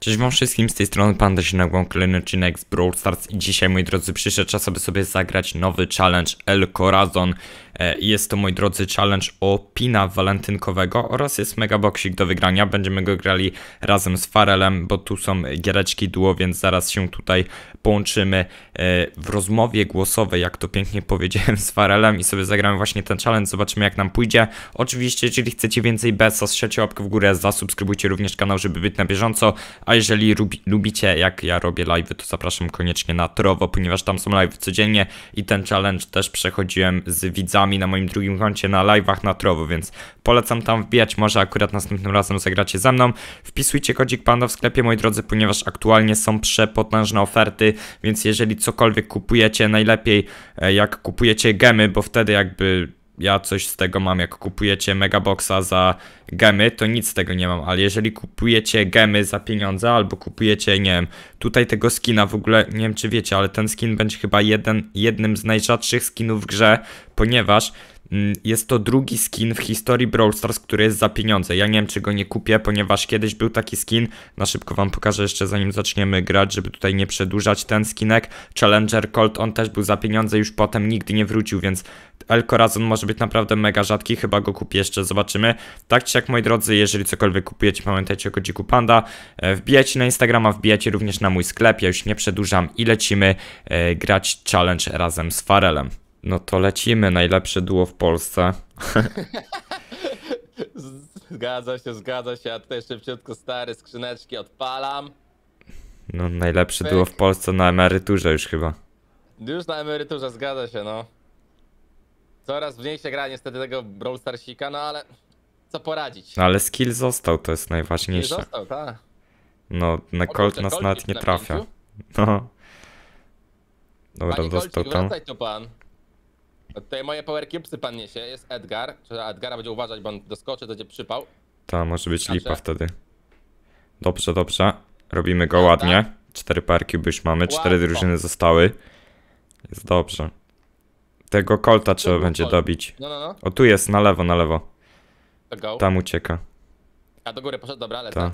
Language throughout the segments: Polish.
Cześć wam wszystkim, z tej strony Panda się na kolejny odcinek z Brawl Stars i dzisiaj moi drodzy przyszedł czas, aby sobie zagrać nowy challenge El Corazon E, jest to, moi drodzy, challenge o pina walentynkowego oraz jest mega megaboksik do wygrania. Będziemy go grali razem z Farelem, bo tu są giereczki duo, więc zaraz się tutaj połączymy e, w rozmowie głosowej, jak to pięknie powiedziałem, z Farelem i sobie zagramy właśnie ten challenge, zobaczymy jak nam pójdzie. Oczywiście, jeżeli chcecie więcej besa, strzelcie łapkę w górę, zasubskrybujcie również kanał, żeby być na bieżąco, a jeżeli lubicie, jak ja robię live, to zapraszam koniecznie na Trowo, ponieważ tam są live codziennie i ten challenge też przechodziłem z widzami filmami na moim drugim koncie na live'ach na Trowo, więc polecam tam wbijać, może akurat następnym razem zagracie ze mną. Wpisujcie kodzik panda w sklepie, moi drodzy, ponieważ aktualnie są przepotężne oferty, więc jeżeli cokolwiek kupujecie, najlepiej e, jak kupujecie gemy, bo wtedy jakby ja coś z tego mam, jak kupujecie Megaboxa za gemy, to nic z tego nie mam, ale jeżeli kupujecie gemy za pieniądze, albo kupujecie, nie wiem, tutaj tego skina w ogóle, nie wiem czy wiecie, ale ten skin będzie chyba jeden, jednym z najrzadszych skinów w grze, ponieważ Mm, jest to drugi skin w historii Brawl Stars, który jest za pieniądze. Ja nie wiem, czy go nie kupię, ponieważ kiedyś był taki skin. Na szybko wam pokażę jeszcze zanim zaczniemy grać, żeby tutaj nie przedłużać ten skinek. Challenger Colt, on też był za pieniądze, już potem nigdy nie wrócił, więc Elkorazon może być naprawdę mega rzadki. Chyba go kupię jeszcze, zobaczymy. Tak czy jak, moi drodzy, jeżeli cokolwiek kupujecie, pamiętajcie o kodziku Panda. E, wbijajcie na Instagrama, wbijajcie również na mój sklep. Ja już nie przedłużam i lecimy e, grać challenge razem z Farelem. No to lecimy, najlepsze duo w Polsce. Zgadza się, zgadza się, a tutaj szybciutko stary, skrzyneczki odpalam. No najlepsze Pyk. duo w Polsce na emeryturze już chyba. Już na emeryturze, zgadza się, no. Coraz mniej się gra niestety tego Brawl Starsika, no ale co poradzić. No ale skill został, to jest najważniejsze. Skill został, tak. No, na Colt nas nawet nie na trafia. Pięciu? No. Dobra, Panie dostał Kolcik, tam. tu pan. Tutaj moje power cubesy pan niesie, jest Edgar. Trzeba Edgara będzie uważać, bo on doskoczy, to będzie przypał. Ta, może być lipa wtedy. Dobrze, dobrze. Robimy go ładnie. Tak? Cztery parki już mamy, cztery drużyny zostały. Jest dobrze. Tego kolta trzeba będzie dobić. No, no, no. O, tu jest, na lewo, na lewo. Tam ucieka. A do góry poszedł, dobra, ale Ta.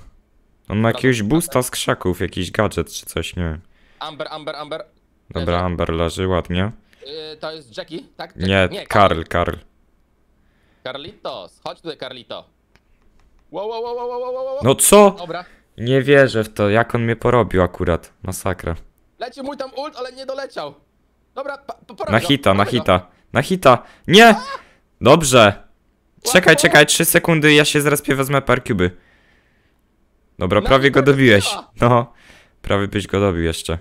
On ma jakiegoś boosta z krzaków, jakiś gadżet czy coś, nie wiem. Amber, Amber, Amber. Dobra, Amber leży, ładnie. Yy, to jest Jackie, tak? Jackie? Nie, nie, Karl, Karl. Carlitos, chodź tutaj Carlito. Wow, wow, wow, wow, wow, wow, No co? Dobra. Nie wierzę w to, jak on mnie porobił akurat. Masakra. Leci mój tam ult, ale nie doleciał. Dobra, po, Na hita, na hita, na hita. Nie! Dobrze. Czekaj, czekaj, 3 sekundy, ja się zaraz wezmę par kuby. Dobra, prawie go dobiłeś. No, prawie byś go dobił jeszcze.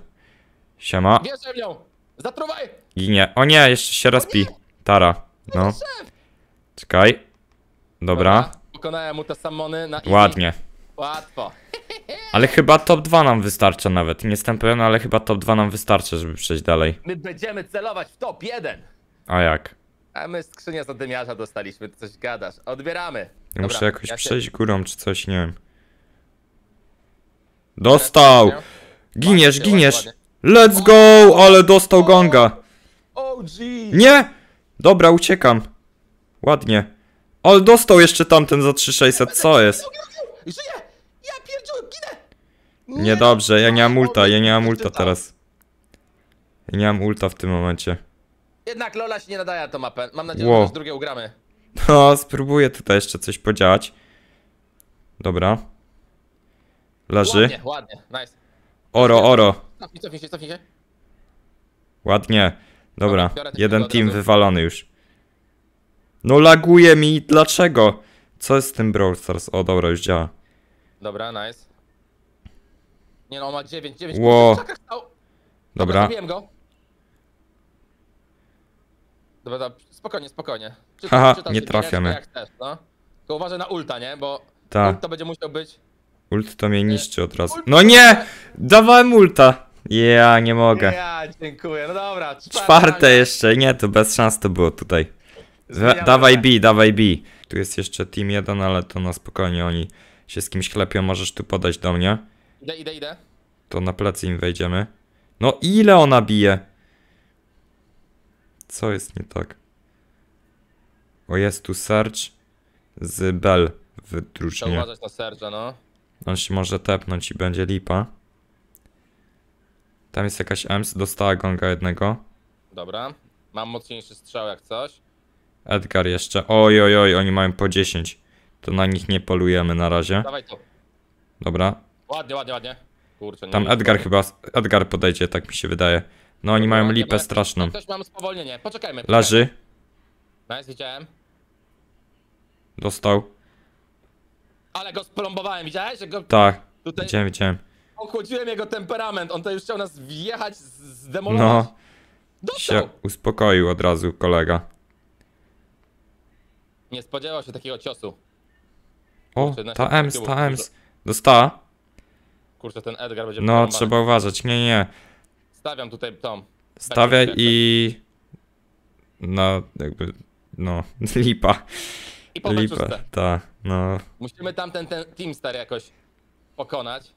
Siema. Wierzę w nią. Zatruwaj! Ginie. O nie, jeszcze się rozpi. Tara. No. Czekaj. Dobra. Pokonałem mu te samony na Ładnie. Łatwo. Ale chyba top 2 nam wystarcza nawet. Nie jestem pewien, ale chyba top 2 nam wystarczy, żeby przejść dalej. My będziemy celować w top 1. A jak? A my skrzynię zadymiarza dostaliśmy, ty coś gadasz. Odbieramy. Dobra, muszę jakoś ja się- przejść górą czy coś, nie wiem. Dostał! Giniesz, Ładnie, giniesz! ładnie. Let's go! Ale dostał gonga. Nie! Dobra, uciekam. Ładnie. Ale dostał jeszcze tamten za 3600, co jest? Nie dobrze. ja nie mam ulta, ja nie mam ulta teraz. Ja nie mam ulta w tym momencie. Jednak Lola się nie nadaje na tą mapę. Mam nadzieję, wow. że drugie ugramy. No, spróbuję tutaj jeszcze coś podziałać. Dobra. Leży. Ładnie, ładnie, nice. Oro, oro i cofnij się, cofnij się. Ładnie. Dobra, Dobra, jeden team wywalony już. No laguje mi, dlaczego? Co jest z tym Brawl Stars? O dobra, już działa. Dobra, nice. Nie no, on ma 9, 9. Ło. kurde, Dobra, Wiem go. Dobra, dobra, spokojnie, spokojnie. Czytam, Haha, czytam nie trafiamy. no. Tylko uważaj na ulta, nie? Bo ta. ult to będzie musiał być... Ult to mnie niszczy od razu. No nie! Dawałem ulta! Ja nie mogę. Ja, dziękuję. No dobra. Czwarte, czwarte jeszcze. Nie, to bez szans to było tutaj. dawaj B, dawaj B. Tu jest jeszcze team 1, ale to na spokojnie oni się z kimś klepią. Możesz tu podać do mnie. Idę, idę, idę. To na plecy im wejdziemy. No ile ona bije? Co jest nie tak? O, jest tu Serge z Bell w drużynie. Trzeba uważać na Serge'a, no. On się może tepnąć i będzie lipa. Tam jest jakaś Ems, dostała gonga jednego. Dobra. Mam mocniejszy strzał jak coś. Edgar jeszcze. Oj, oj, oj, oni mają po 10. To na nich nie polujemy na razie. Dawaj Dobra. Ładnie, ładnie, ładnie. Kurczę, nie Tam Edgar chyba, Edgar podejdzie, tak mi się wydaje. No oni mają lipę straszną. Też mam spowolnienie, poczekajmy. poczekajmy. Leży. Nice, widziałem. Dostał. Ale go splombowałem, widziałeś? go... Tak, Tutaj... widziałem, widziałem. Ochłodziłem jego temperament, on to już chciał nas wjechać, no. zdemolować. No. Dostał. Się uspokoił od razu kolega. Nie spodziewał się takiego ciosu. O, Kurczę, ta Ems, ta Ems. Dostała? Kurczę, ten Edgar będzie... No, trzeba uważać. Nie, nie. Stawiam tutaj tą. Stawiaj i... No, jakby... No, lipa. I po Lipa, tak, no. Musimy tamten ten team jakoś pokonać.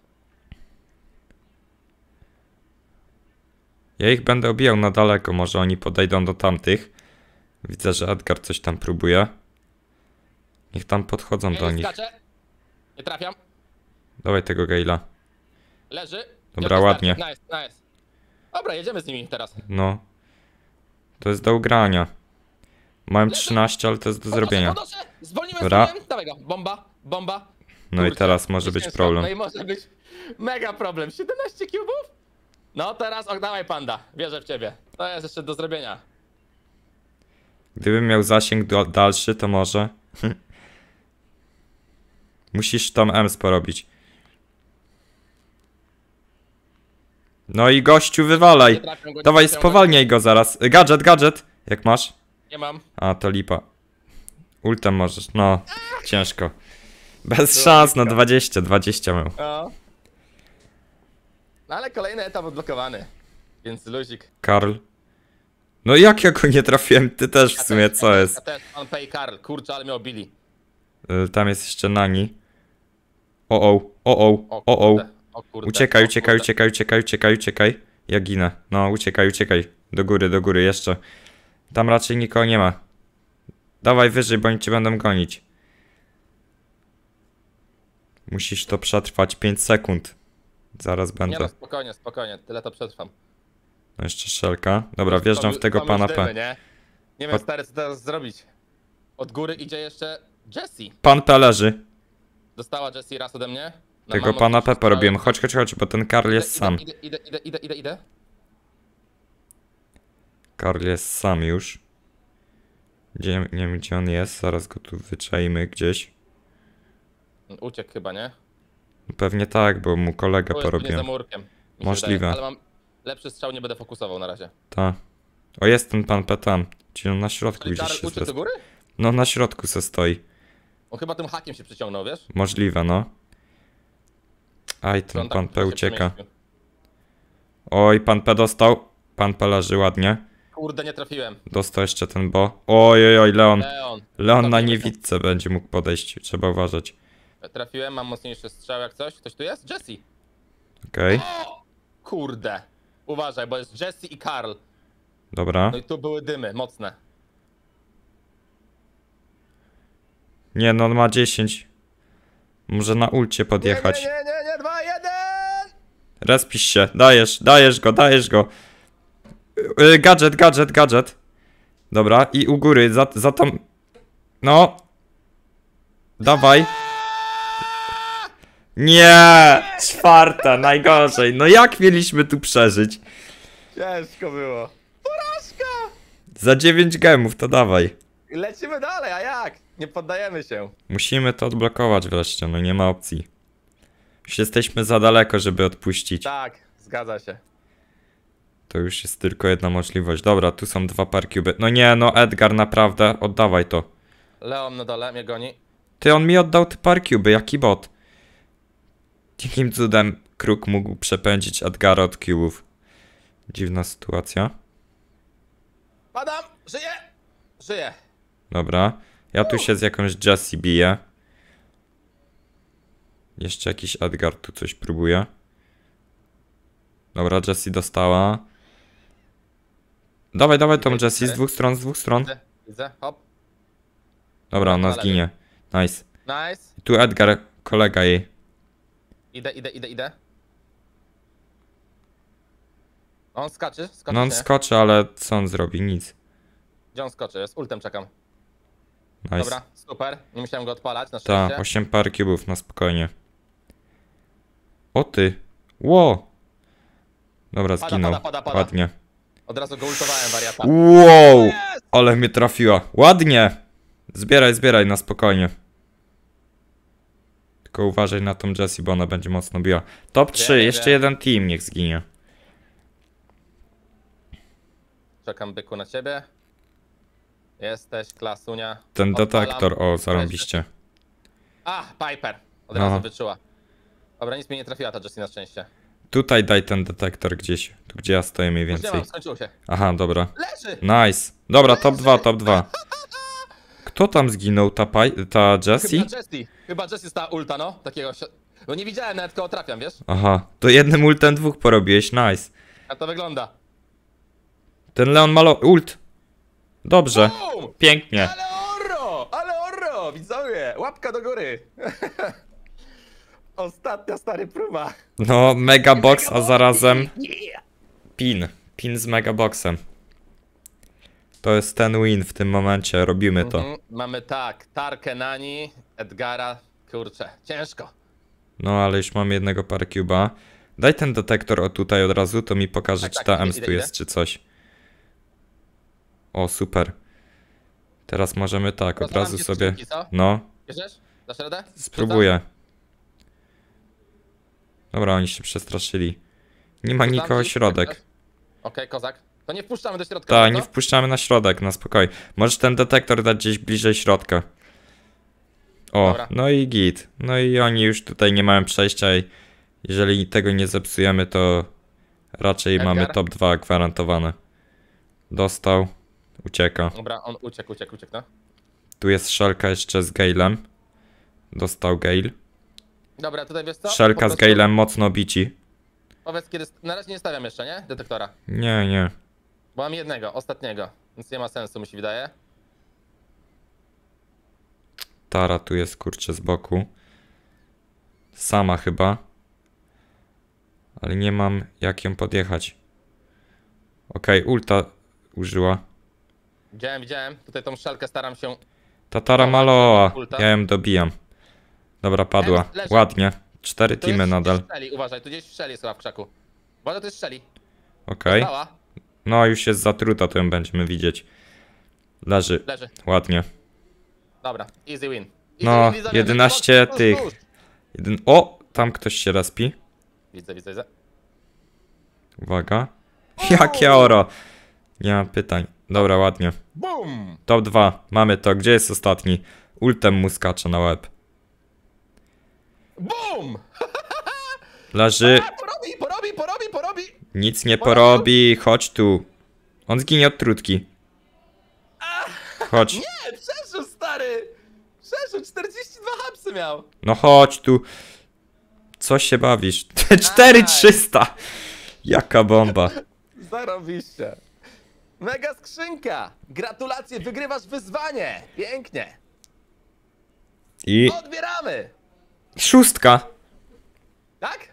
Ja ich będę obijał na daleko, może oni podejdą do tamtych. Widzę, że Edgar coś tam próbuje. Niech tam podchodzą do nich. Skacze. Nie trafiam. Dawaj tego Gaila. Leży. Dobra, ładnie. Nice, nice. Dobra, jedziemy z nimi teraz. No. To jest do ugrania. Mam 13, ale to jest do podnoszę, zrobienia. Podnoszę. Zwolnimy Dobra. Dawaj go. Bomba, bomba. No Kurczę. i teraz może być problem. No i może być mega problem. 17 kubów? No teraz oddawaj panda, wierzę w ciebie. To jest jeszcze do zrobienia. Gdybym miał zasięg dalszy, to może. Musisz tam Ems porobić. No i gościu wywalaj. Go, Dawaj, spowalniaj go zaraz. Gadżet, gadżet. Jak masz? Nie mam. A, to lipa. Ultem możesz, no. Ciężko. Bez szans, no 20, 20 miał. No ale kolejny etap odblokowany. Więc luzik. Karl. No jak ja go nie trafiłem? Ty też w sumie, co jest? Ja też, on pay Karl, kurczę, ale mnie obili. Y, tam jest jeszcze Nani. O o, o o, o o. Uciekaj, uciekaj, uciekaj, uciekaj, uciekaj, uciekaj. Ja ginę. No, uciekaj, uciekaj. Do góry, do góry, jeszcze. Tam raczej nikogo nie ma. Dawaj wyżej, bo oni cię będą gonić. Musisz to przetrwać 5 sekund. Zaraz będę. Nie no, spokojnie, spokojnie, tyle to przetrwam. No jeszcze szelka. Dobra, wjeżdżam w tego pana P. Nie? nie wiem stary, co teraz zrobić. Od góry idzie jeszcze Jesse. Pan Talerzy. Dostała Jesse raz ode mnie. tego pana P porobiłem. Chodź, chodź, chodź, bo ten Karl jest idę, sam. Idę, idę, idę, idę, idę, idę. Karl jest sam już. Gdzie, nie wiem gdzie on jest, zaraz go tu wyczajmy gdzieś. Uciekł chyba, nie? Pewnie tak, bo mu kolega porobił. Możliwe. wydaje, Ale mam lepszy strzał, nie będę fokusował na razie. Tak. O, jest ten pan Petan. Czyli on na środku Czyli gdzieś się uczy stoi. góry? No, na środku se stoi. On chyba tym hakiem się przyciągnął, wiesz? Możliwe, no. Aj, ten tak pan P ucieka. Oj, pan P dostał. Pan P leży ładnie. Kurde, nie trafiłem. Dostał jeszcze ten bo. Oj, oj, oj, Leon. Leon. Leon na niewidce będzie mógł podejść. Trzeba uważać. Trafiłem, mam mocniejszy strzał jak coś. Ktoś tu jest? Jesse. Okej. Okay. Kurde. Uważaj, bo jest Jesse i Karl. Dobra. No i tu były dymy, mocne. Nie, no on ma 10. Może na ulcie podjechać. Nie, nie, nie, nie, nie dwa, jeden! Respisz się, dajesz, dajesz go, dajesz go. Yy, gadżet, gadżet, gadżet. Dobra, i u góry, za, za tam... No. Dawaj. Nie! Czwarta, najgorzej. No jak mieliśmy tu przeżyć? Ciężko było. Porażka! Za 9 gemów, to dawaj. Lecimy dalej, a jak? Nie poddajemy się. Musimy to odblokować wreszcie, no nie ma opcji. Już jesteśmy za daleko, żeby odpuścić. Tak, zgadza się. To już jest tylko jedna możliwość. Dobra, tu są dwa parki No nie, no Edgar, naprawdę, oddawaj to. Leon na dole mnie goni. Ty, on mi oddał te parki jaki bot. Jakim cudem Kruk mógł przepędzić Adgara od kiłów? Dziwna sytuacja. Padam! Żyję! Żyję! Dobra. Ja tu się z jakąś Jessie biję. Jeszcze jakiś Edgar tu coś próbuje. Dobra, Jessie dostała. Dawaj, dawaj tą Jessie z dwóch stron, z dwóch stron. hop. Dobra, ona zginie. Nice. Nice. tu Edgar, kolega jej. Idę, idę, idę, idę. On skoczy, skoczy. No on no, skoczy, ale co on zrobi? Nic. Gdzie on skoczy? Z ultem czekam. Nice. Dobra, super. Nie musiałem go odpalać na szczęście. Tak, 8 par cubów na spokojnie. O ty. Ło. Dobra, pada, zginął. Pada, pada, pada. Ładnie. Od razu go ultowałem, wariata. Wow! Ale mnie trafiła. Ładnie! Zbieraj, zbieraj na spokojnie tylko uważaj na tą Jessie, bo ona będzie mocno biła. Top 3, Wiem, jeszcze wiem. jeden team niech zginie. Czekam byku na ciebie. Jesteś klasunia. Ten detektor, o zarąbiście. A, Piper. Od razu Aha. No. wyczuła. Dobra, nic mi nie trafiła ta Jessie na szczęście. Tutaj daj ten detektor gdzieś, tu gdzie ja stoję mniej więcej. nie więcej. mam, skończyło się. Aha, dobra. Leży! Nice. Dobra, top 2, top 2. Kto tam zginął? Ta, pa... ta Jessie? Chyba Jessie. Chyba Jessie jest ta ulta, no. Takiego... No nie widziałem nawet kogo trafiam, wiesz? Aha. To jednym ultem dwóch porobiłeś, nice. A to wygląda. Ten Leon malo... ult. Dobrze. Boom! Pięknie. Ale orro! Ale orro! Widzowie! Łapka do góry. Ostatnia stary próba. No, mega box, a zarazem... Pin. Pin z mega boxem. To jest ten win w tym momencie, robimy to. Mhm. Mamy tak, Tarkę Nani, Edgara, kurczę, ciężko. No ale już mam jednego parkuba. Daj ten detektor o tutaj od razu, to mi pokaże, Tak, czy ta idę, EMS tu jest, idę. czy coś. O, super. Teraz możemy tak, od razu sobie. skrzynki, No, Bierzesz? Dasz radę? spróbuję. Dobra, oni się przestraszyli. Nie ma nikogo środek. Okej, kozak. To nie wpuszczamy do środka. Tak, nie wpuszczamy na środek, na spokojnie. Możesz ten detektor dać gdzieś bliżej środka. O, Dobra. no i git. No i oni już tutaj nie mają przejścia i jeżeli tego nie zepsujemy, to raczej Edgar? mamy top 2 gwarantowane. Dostał, ucieka. Dobra, on uciekł, uciekł, uciekł, no. Tu jest szelka jeszcze z Gailem. Dostał Gail. Dobra, tutaj wiesz co? Szelka prostu... z Gailem mocno bici. Powiedz kiedy, na razie nie stawiam jeszcze, nie? Detektora. Nie, nie. Bo mam jednego, ostatniego. Więc nie ma sensu, mi się wydaje. Tara tu jest, kurczę, z boku. Sama chyba. Ale nie mam jak ją podjechać. Okej, okay, ulta użyła. Widziałem, widziałem. Tutaj tą szelkę staram się... Tatara Maloa. Ja ją dobijam. Dobra, padła. Leży. Ładnie. Cztery teamy nadal. Uważaj, tu gdzieś szeli słuchaj, w krzaku. Uważaj, tu jest szeli. Okej. Okay. No, już jest zatruta, to ją będziemy widzieć. Leży. Leży. Ładnie. Dobra, easy win. Easy no, win, 11 win. No, no, no, tych. Jeden... O, tam ktoś się raspi. Widzę, widzę, widzę. Uwaga. Jakie oro. Nie mam pytań. Dobra, ładnie. Boom. Top 2. Mamy to. Gdzie jest ostatni? Ultem mu skacze na łeb. Boom! Leży. A, porobi, porobi, porobi, porobi. Nic nie porobi, chodź tu. On zginie od trutki. Chodź. Nie, przeżył stary. Przeżył, 42 hapsy miał. No chodź tu. Co się bawisz? 4300! Jaka bomba. Zarobiście. Mega skrzynka. Gratulacje, wygrywasz wyzwanie. Pięknie. I Odbieramy. szóstka.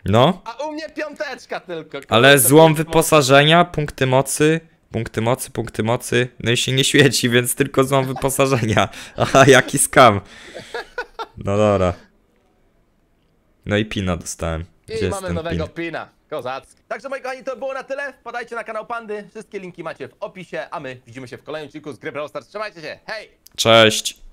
No. A u mnie piąteczka tylko. Ale złom wyposażenia, punkty mocy, punkty mocy, punkty mocy. No i się nie świeci, więc tylko złom wyposażenia. Aha, jaki skam. No dobra. No i pina dostałem. Gdzie I mamy nowego pin? pina. Kozacki. Także moi kochani, to było na tyle. Wpadajcie na kanał Pandy. Wszystkie linki macie w opisie, a my widzimy się w kolejnym odcinku z gry Brawl Stars. Trzymajcie się. Hej! Cześć!